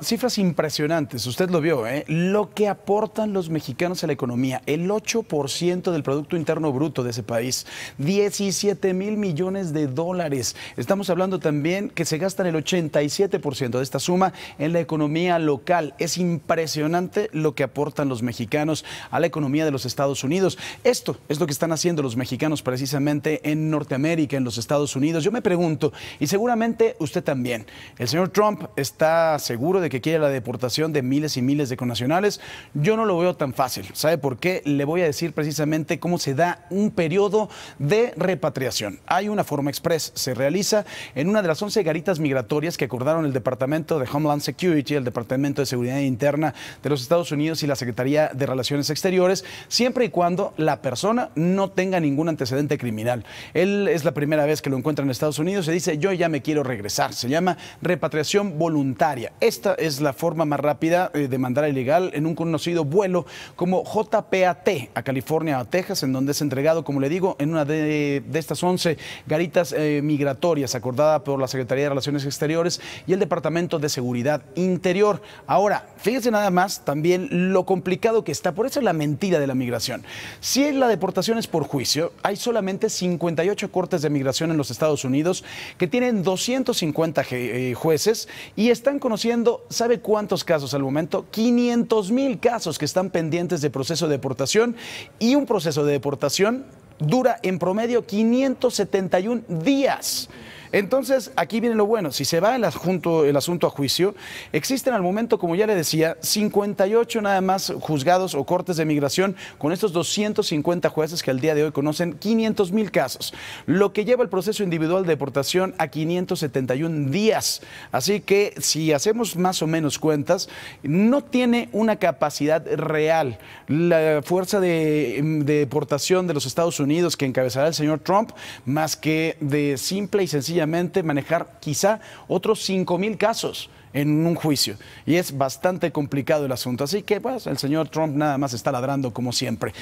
cifras impresionantes, usted lo vio, ¿eh? lo que aportan los mexicanos a la economía, el 8% del Producto Interno Bruto de ese país, 17 mil millones de dólares. Estamos hablando también que se gastan el 87% de esta suma en la economía local. Es impresionante lo que aportan los mexicanos a la economía de los Estados Unidos. Esto es lo que están haciendo los mexicanos precisamente en Norteamérica, en los Estados Unidos. Yo me pregunto, y seguramente usted también, el señor Trump está seguro de que quiere la deportación de miles y miles de connacionales, yo no lo veo tan fácil. ¿Sabe por qué? Le voy a decir precisamente cómo se da un periodo de repatriación. Hay una forma express, se realiza en una de las 11 garitas migratorias que acordaron el Departamento de Homeland Security, el Departamento de Seguridad Interna de los Estados Unidos y la Secretaría de Relaciones Exteriores, siempre y cuando la persona no tenga ningún antecedente criminal. Él es la primera vez que lo encuentra en Estados Unidos, y dice yo ya me quiero regresar. Se llama repatriación voluntaria. Esta es la forma más rápida eh, de mandar ilegal en un conocido vuelo como JPAT a California, a Texas, en donde es entregado, como le digo, en una de, estas 11 garitas eh, migratorias acordada por la Secretaría de Relaciones Exteriores y el Departamento de Seguridad Interior. Ahora, fíjense nada más también lo complicado que está, por eso es la mentira de la migración. Si la deportación es por juicio, hay solamente 58 cortes de migración en los Estados Unidos que tienen 250 eh, jueces y están conociendo ¿sabe cuántos casos al momento? 500 mil casos que están pendientes de proceso de deportación y un proceso de deportación dura en promedio 571 días. Entonces, aquí viene lo bueno. Si se va el asunto, el asunto a juicio, existen al momento, como ya le decía, 58 nada más juzgados o cortes de migración con estos 250 jueces que al día de hoy conocen 500 mil casos, lo que lleva el proceso individual de deportación a 571 días. Así que si hacemos más o menos cuentas, no tiene una capacidad real. La fuerza de deportación de los Estados Unidos que encabezará el señor Trump, más que de simple y sencilla manejar quizá otros 5 mil casos en un juicio. Y es bastante complicado el asunto. Así que, pues, el señor Trump nada más está ladrando como siempre.